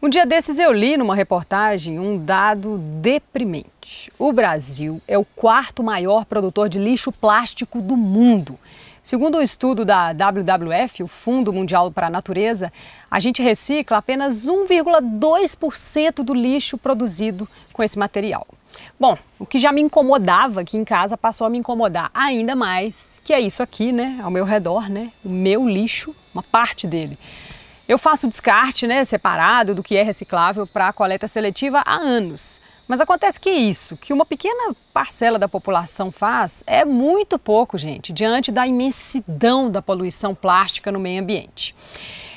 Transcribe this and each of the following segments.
Um dia desses eu li numa reportagem um dado deprimente. O Brasil é o quarto maior produtor de lixo plástico do mundo. Segundo um estudo da WWF, o Fundo Mundial para a Natureza, a gente recicla apenas 1,2% do lixo produzido com esse material. Bom, o que já me incomodava aqui em casa passou a me incomodar ainda mais, que é isso aqui, né, ao meu redor, né, o meu lixo, uma parte dele. Eu faço descarte né, separado do que é reciclável para a coleta seletiva há anos. Mas acontece que é isso, que uma pequena parcela da população faz, é muito pouco, gente, diante da imensidão da poluição plástica no meio ambiente.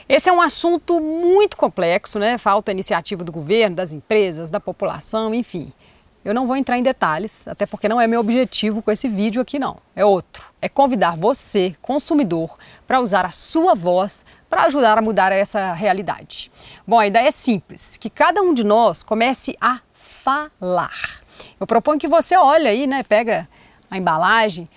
Esse é um assunto muito complexo, né? Falta iniciativa do governo, das empresas, da população, enfim. Eu não vou entrar em detalhes, até porque não é meu objetivo com esse vídeo aqui não, é outro. É convidar você, consumidor, para usar a sua voz para ajudar a mudar essa realidade. Bom, a ideia é simples, que cada um de nós comece a falar. Eu proponho que você olhe aí, né, pega a embalagem,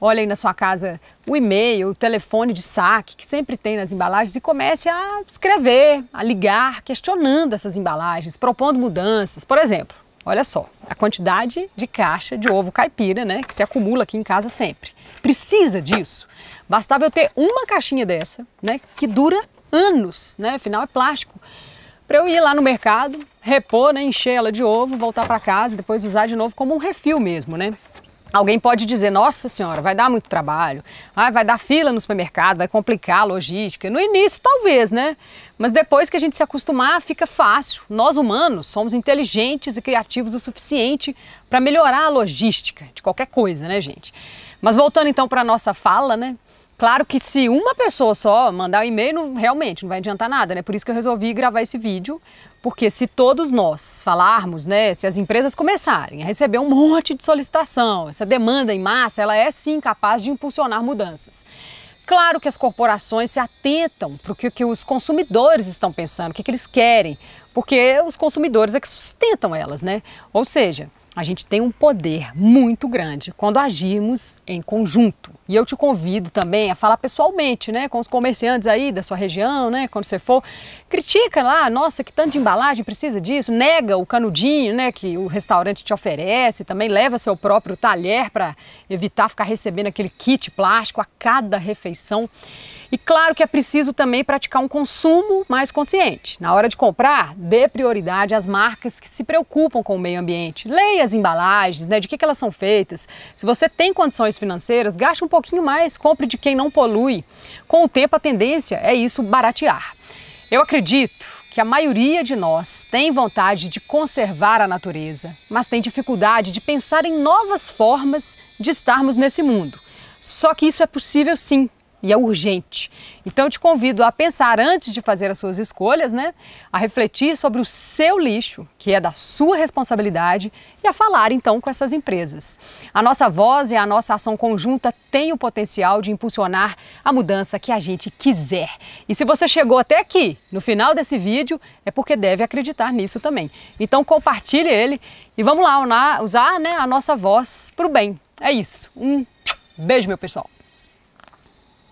olhe aí na sua casa o e-mail, o telefone de saque que sempre tem nas embalagens e comece a escrever, a ligar, questionando essas embalagens, propondo mudanças. Por exemplo, Olha só, a quantidade de caixa de ovo caipira, né, que se acumula aqui em casa sempre. Precisa disso? Bastava eu ter uma caixinha dessa, né, que dura anos, né, afinal é plástico, para eu ir lá no mercado, repor, né, encher ela de ovo, voltar para casa e depois usar de novo como um refil mesmo, né? Alguém pode dizer, nossa senhora, vai dar muito trabalho, ah, vai dar fila no supermercado, vai complicar a logística. No início, talvez, né? Mas depois que a gente se acostumar, fica fácil. Nós humanos somos inteligentes e criativos o suficiente para melhorar a logística de qualquer coisa, né, gente? Mas voltando então para a nossa fala, né? Claro que se uma pessoa só mandar um e-mail, realmente não vai adiantar nada, né? Por isso que eu resolvi gravar esse vídeo, porque se todos nós falarmos, né, se as empresas começarem a receber um monte de solicitação, essa demanda em massa, ela é sim capaz de impulsionar mudanças. Claro que as corporações se atentam para o que, os consumidores estão pensando, o que, que eles querem, porque os consumidores é que sustentam elas, né? Ou seja, a gente tem um poder muito grande quando agirmos em conjunto. E eu te convido também a falar pessoalmente, né, com os comerciantes aí da sua região, né, quando você for. Critica lá, nossa, que tanto de embalagem precisa disso, nega o canudinho, né, que o restaurante te oferece, também leva seu próprio talher para evitar ficar recebendo aquele kit plástico a cada refeição. E claro que é preciso também praticar um consumo mais consciente. Na hora de comprar, dê prioridade às marcas que se preocupam com o meio ambiente. Leia as embalagens, né, de que, que elas são feitas. Se você tem condições financeiras, gaste um pouquinho mais, compre de quem não polui. Com o tempo, a tendência é isso baratear. Eu acredito que a maioria de nós tem vontade de conservar a natureza, mas tem dificuldade de pensar em novas formas de estarmos nesse mundo. Só que isso é possível sim, e é urgente. Então eu te convido a pensar antes de fazer as suas escolhas, né? A refletir sobre o seu lixo, que é da sua responsabilidade, e a falar então com essas empresas. A nossa voz e a nossa ação conjunta tem o potencial de impulsionar a mudança que a gente quiser. E se você chegou até aqui, no final desse vídeo, é porque deve acreditar nisso também. Então compartilhe ele e vamos lá usar né, a nossa voz para o bem. É isso. Um beijo, meu pessoal.